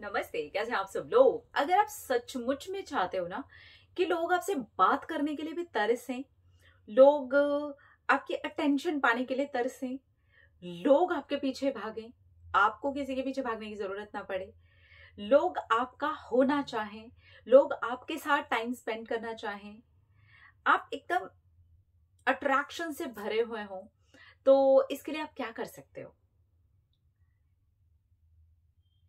नमस्ते कैसे आप सब लोग अगर आप सचमुच में चाहते हो ना कि लोग आपसे बात करने के लिए भी तरसें लोग आपके अटेंशन पाने के लिए तरसें लोग आपके पीछे भागें आपको किसी के पीछे भागने की जरूरत ना पड़े लोग आपका होना चाहें लोग आपके साथ टाइम स्पेंड करना चाहें आप एकदम अट्रैक्शन से भरे हुए हों तो इसके लिए आप क्या कर सकते हो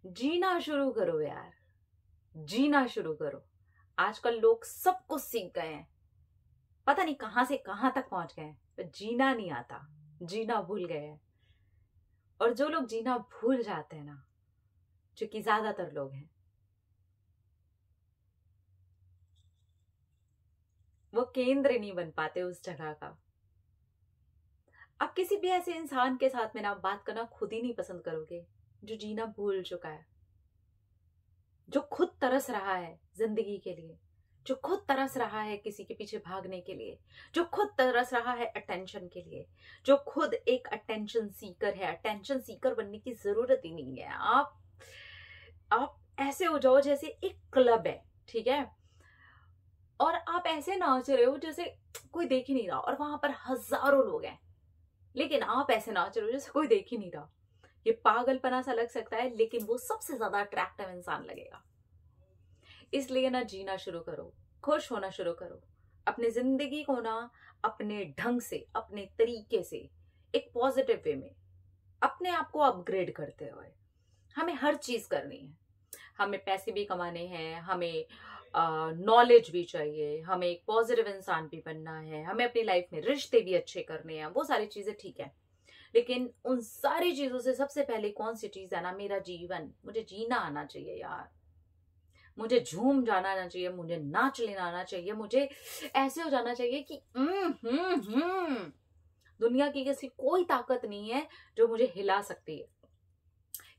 जीना शुरू करो यार जीना शुरू करो आजकल लोग सब कुछ सीख गए हैं पता नहीं कहां से कहां तक पहुंच गए हैं पर जीना नहीं आता जीना भूल गए हैं और जो लोग जीना भूल जाते हैं ना जो कि ज्यादातर लोग हैं वो केंद्र नहीं बन पाते उस जगह का अब किसी भी ऐसे इंसान के साथ में ना बात करना खुद ही नहीं पसंद करोगे जो जीना भूल चुका है जो खुद तरस रहा है जिंदगी के लिए जो खुद तरस रहा है किसी के पीछे भागने के लिए जो खुद तरस रहा है अटेंशन के लिए जो खुद एक अटेंशन सीकर है अटेंशन सीकर बनने की जरूरत ही नहीं है आप आप ऐसे हो जाओ जैसे एक क्लब है ठीक है और आप ऐसे नाच रहे हो जैसे कोई देख ही नहीं रहा और वहां पर हजारों लोग हैं लेकिन आप ऐसे नाच रहे हो जैसे कोई देख ही नहीं रहा ये पागलपना सा लग सकता है लेकिन वो सबसे ज्यादा अट्रैक्टिव इंसान लगेगा इसलिए ना जीना शुरू करो खुश होना शुरू करो अपने जिंदगी को ना अपने ढंग से अपने तरीके से एक पॉजिटिव वे में अपने आप को अपग्रेड करते हुए हमें हर चीज करनी है हमें पैसे भी कमाने हैं हमें नॉलेज भी चाहिए हमें एक पॉजिटिव इंसान भी बनना है हमें अपनी लाइफ में रिश्ते भी अच्छे करने हैं वो सारी चीजें ठीक है लेकिन उन सारी चीज़ों से सबसे पहले कौन सी चीज़ है ना मेरा जीवन मुझे जीना आना चाहिए यार मुझे झूम जाना आना चाहिए मुझे नाच लेना आना चाहिए मुझे ऐसे हो जाना चाहिए कि हम्म हम्म, हम्म। दुनिया की किसी कोई ताकत नहीं है जो मुझे हिला सकती है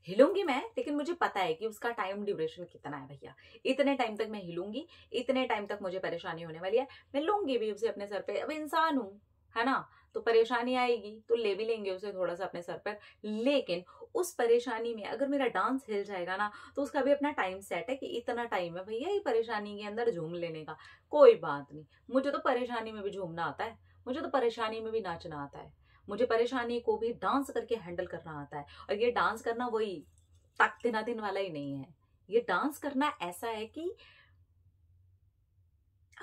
हिलूंगी मैं लेकिन मुझे पता है कि उसका टाइम ड्यूरेशन कितना है भैया इतने टाइम तक मैं हिलूंगी इतने टाइम तक मुझे परेशानी होने वाली है मैं लूंगी भी उसे अपने सर पे अब इंसान हूँ है ना तो परेशानी आएगी तो ले भी लेंगे उसे थोड़ा सा अपने सर पर लेकिन उस परेशानी में अगर मेरा डांस हिल जाएगा ना तो उसका भी अपना टाइम सेट है कि इतना टाइम है भैया ये परेशानी के अंदर झूम लेने का कोई बात नहीं मुझे तो परेशानी में भी झूमना आता है मुझे तो परेशानी में भी नाचना आता है मुझे परेशानी को भी डांस करके हैंडल करना आता है और ये डांस करना वही तक दिना दिन वाला ही नहीं है ये डांस करना ऐसा है कि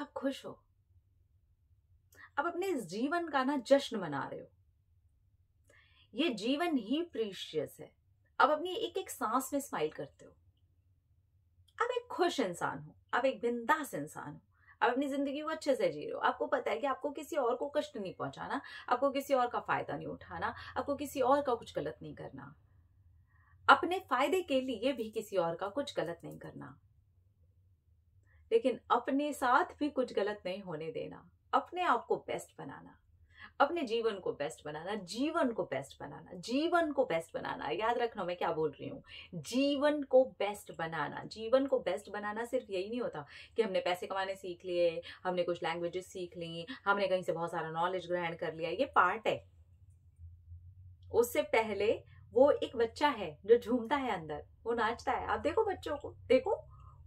आप खुश हो आप अपने जीवन का ना जश्न मना रहे हो ये जीवन ही प्रीशियस है आप अपनी एक एक सांस में स्माइल करते हो आप एक खुश इंसान हो आप एक बिंदास इंसान हो आप अपनी जिंदगी को अच्छे से जी रहे हो आपको पता है कि आपको किसी और को कष्ट नहीं पहुंचाना आपको किसी और का फायदा नहीं उठाना आपको किसी और का कुछ गलत नहीं करना अपने फायदे के लिए भी किसी और का कुछ गलत नहीं करना लेकिन अपने साथ भी कुछ गलत नहीं होने देना अपने आप को बेस्ट बनाना अपने जीवन को बेस्ट बनाना जीवन को बेस्ट बनाना जीवन को बेस्ट बनाना याद रखना मैं क्या बोल रही हूँ जीवन को बेस्ट बनाना जीवन को बेस्ट बनाना सिर्फ यही नहीं होता कि हमने पैसे कमाने सीख लिए हमने कुछ लैंग्वेजेस सीख ली हमने कहीं से बहुत सारा नॉलेज ग्रहण कर लिया ये पार्ट है उससे पहले वो एक बच्चा है जो झूमता है अंदर वो नाचता है आप देखो बच्चों को देखो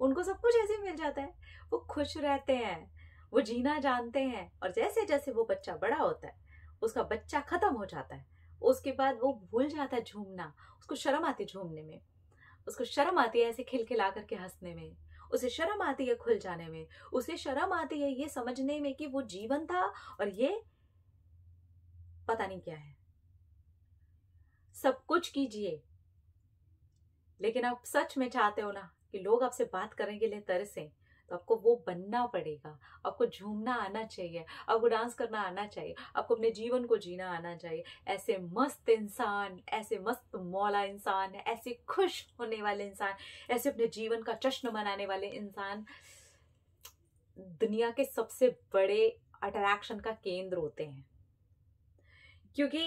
उनको सब कुछ ऐसे मिल जाता है वो खुश रहते हैं वो जीना जानते हैं और जैसे जैसे वो बच्चा बड़ा होता है उसका बच्चा खत्म हो जाता है उसके बाद वो भूल जाता है झूमना उसको शर्म आती झूमने में उसको शर्म आती है ऐसे खिलखिला करके हंसने में उसे शर्म आती है खुल जाने में उसे शर्म आती है ये समझने में कि वो जीवन था और ये पता नहीं क्या है सब कुछ कीजिए लेकिन आप सच में चाहते हो ना कि लोग आपसे बात करने के लिए तरसें तो आपको वो बनना पड़ेगा आपको झूमना आना चाहिए आपको डांस करना आना चाहिए आपको अपने जीवन को जीना आना चाहिए ऐसे मस्त इंसान ऐसे मस्त मौला इंसान ऐसे खुश होने वाले इंसान ऐसे अपने जीवन का जश्न मनाने वाले इंसान दुनिया के सबसे बड़े अट्रैक्शन का केंद्र होते हैं क्योंकि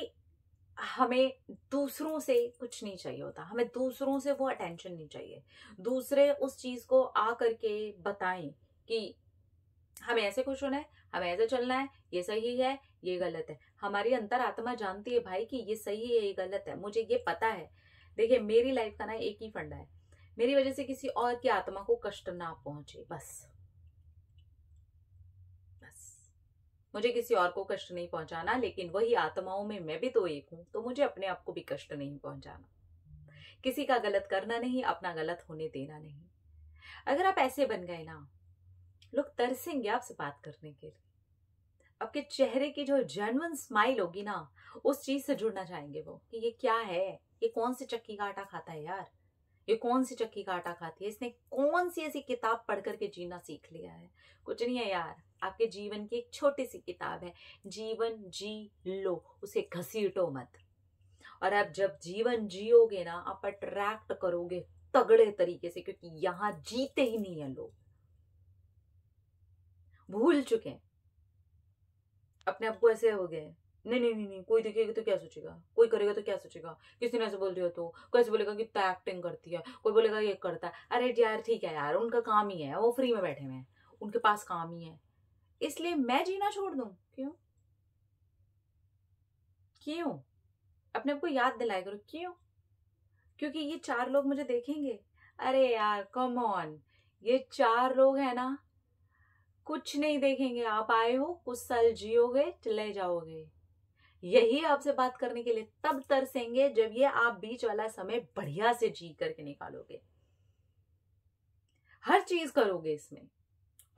हमें दूसरों से कुछ नहीं चाहिए होता हमें दूसरों से वो अटेंशन नहीं चाहिए दूसरे उस चीज़ को आ करके बताएं कि हमें ऐसे खुश होना है हमें ऐसे चलना है ये सही है ये गलत है हमारी अंतर आत्मा जानती है भाई कि ये सही है ये गलत है मुझे ये पता है देखिए मेरी लाइफ का ना एक ही फंडा है मेरी वजह से किसी और की आत्मा को कष्ट ना पहुंचे बस मुझे किसी और को कष्ट नहीं पहुंचाना लेकिन वही आत्माओं में मैं भी तो एक हूं तो मुझे अपने आप को भी कष्ट नहीं पहुंचाना किसी का गलत करना नहीं अपना गलत होने देना नहीं अगर आप ऐसे बन गए ना लोग तरसेंगे आपसे बात करने के लिए आपके चेहरे की जो जेनवन स्माइल होगी ना उस चीज से जुड़ना चाहेंगे वो कि ये क्या है ये कौन से चक्की का आटा खाता है यार ये कौन सी चक्की का आटा खाती है इसने कौन सी ऐसी किताब पढ़ करके जीना सीख लिया है कुछ नहीं है यार आपके जीवन की एक छोटी सी किताब है जीवन जी लो उसे घसीटो मत और आप जब जीवन जियोगे ना आप अट्रैक्ट करोगे तगड़े तरीके से क्योंकि यहां जीते ही नहीं है लोग भूल चुके अपने आप को ऐसे हो गए नहीं नहीं नहीं नहीं कोई देखेगा तो क्या सोचेगा कोई करेगा तो क्या सोचेगा किसी ने ऐसे बोल दिया तो कैसे बोलेगा कि तय एक्टिंग करती है कोई बोलेगा ये करता है अरे यार ठीक है यार उनका काम ही है वो फ्री में बैठे हुए हैं उनके पास काम ही है इसलिए मैं जीना छोड़ दू क्यों क्यों अपने आप को याद दिलाया करो क्यों क्योंकि ये चार लोग मुझे देखेंगे अरे यार कम ऑन ये चार लोग हैं ना कुछ नहीं देखेंगे आप आए हो कुछ साल जियोगे चले जाओगे यही आपसे बात करने के लिए तब तरसेंगे जब ये आप बीच वाला समय बढ़िया से जी करके निकालोगे हर चीज करोगे इसमें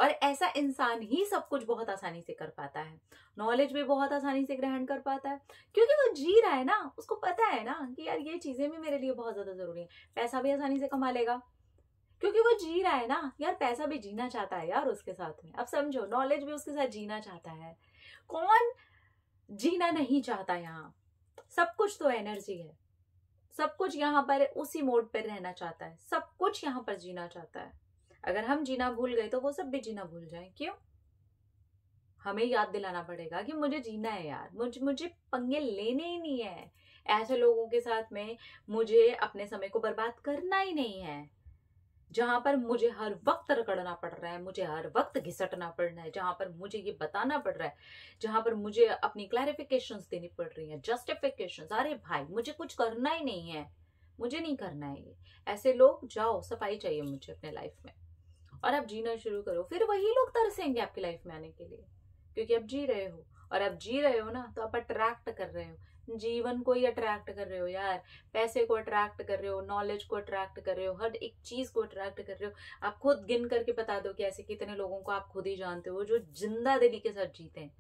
और ऐसा इंसान ही सब कुछ बहुत आसानी से कर पाता है नॉलेज भी बहुत आसानी से ग्रहण कर पाता है क्योंकि वो जी रहा है ना उसको पता है ना कि यार ये चीजें भी मेरे लिए बहुत ज्यादा जरूरी है पैसा भी आसानी से कमा लेगा क्योंकि वो जी रहा है ना यार पैसा भी जीना चाहता है यार उसके साथ में अब समझो नॉलेज भी उसके साथ जीना चाहता है कौन जीना नहीं चाहता यहाँ सब कुछ तो एनर्जी है सब कुछ यहाँ पर उसी मोड पर रहना चाहता है सब कुछ यहाँ पर जीना चाहता है अगर हम जीना भूल गए तो वो सब भी जीना भूल जाए क्यों हमें याद दिलाना पड़ेगा कि मुझे जीना है यार मुझे मुझे पंगे लेने ही नहीं है ऐसे लोगों के साथ में मुझे अपने समय को बर्बाद करना ही नहीं है जहां पर मुझे हर वक्त रगड़ना पड़ रहा है मुझे हर वक्त घिसटना पड़ रहा है जहां पर मुझे ये बताना पड़ रहा है जहां पर मुझे अपनी क्लैरिफिकेशन देनी पड़ रही है जस्टिफिकेशन अरे भाई मुझे कुछ करना ही नहीं है मुझे नहीं करना है ये ऐसे लोग जाओ सफाई चाहिए मुझे अपने लाइफ में और आप जीना शुरू करो फिर वही लोग तरसेंगे आपकी लाइफ में आने के लिए क्योंकि आप जी रहे हो और आप जी रहे हो ना तो आप अट्रैक्ट कर रहे हो जीवन को ही अट्रैक्ट कर रहे हो यार पैसे को अट्रैक्ट कर रहे हो नॉलेज को अट्रैक्ट कर रहे हो हर एक चीज को अट्रैक्ट कर रहे हो आप खुद गिन करके बता दो कि ऐसे कितने लोगों को आप खुद ही जानते हो जो जिंदा दिली के साथ जीते हैं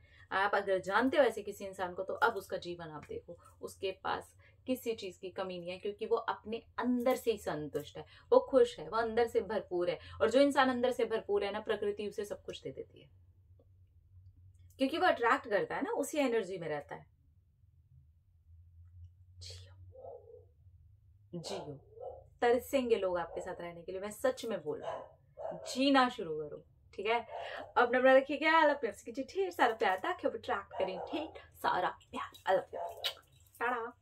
आप अगर जानते हो ऐसे किसी इंसान को तो अब उसका जीवन आप देखो उसके पास किसी चीज़ की कमी नहीं है क्योंकि वो अपने अंदर से ही संतुष्ट है वो खुश है वो अंदर से भरपूर है और जो इंसान अंदर से भरपूर है ना प्रकृति उसे सब कुछ दे देती है क्योंकि वो अट्रैक्ट करता है ना उसी एनर्जी में रहता है जियो तरसेंगे लोग आपके साथ रहने के लिए मैं सच में बोल रहा हूँ जीना शुरू करो ठीक है अब अपना रखिए क्या अलग प्यार से कीजिए सारा प्यार था ट्रैक करें ठीक सारा प्यार अलग प्यार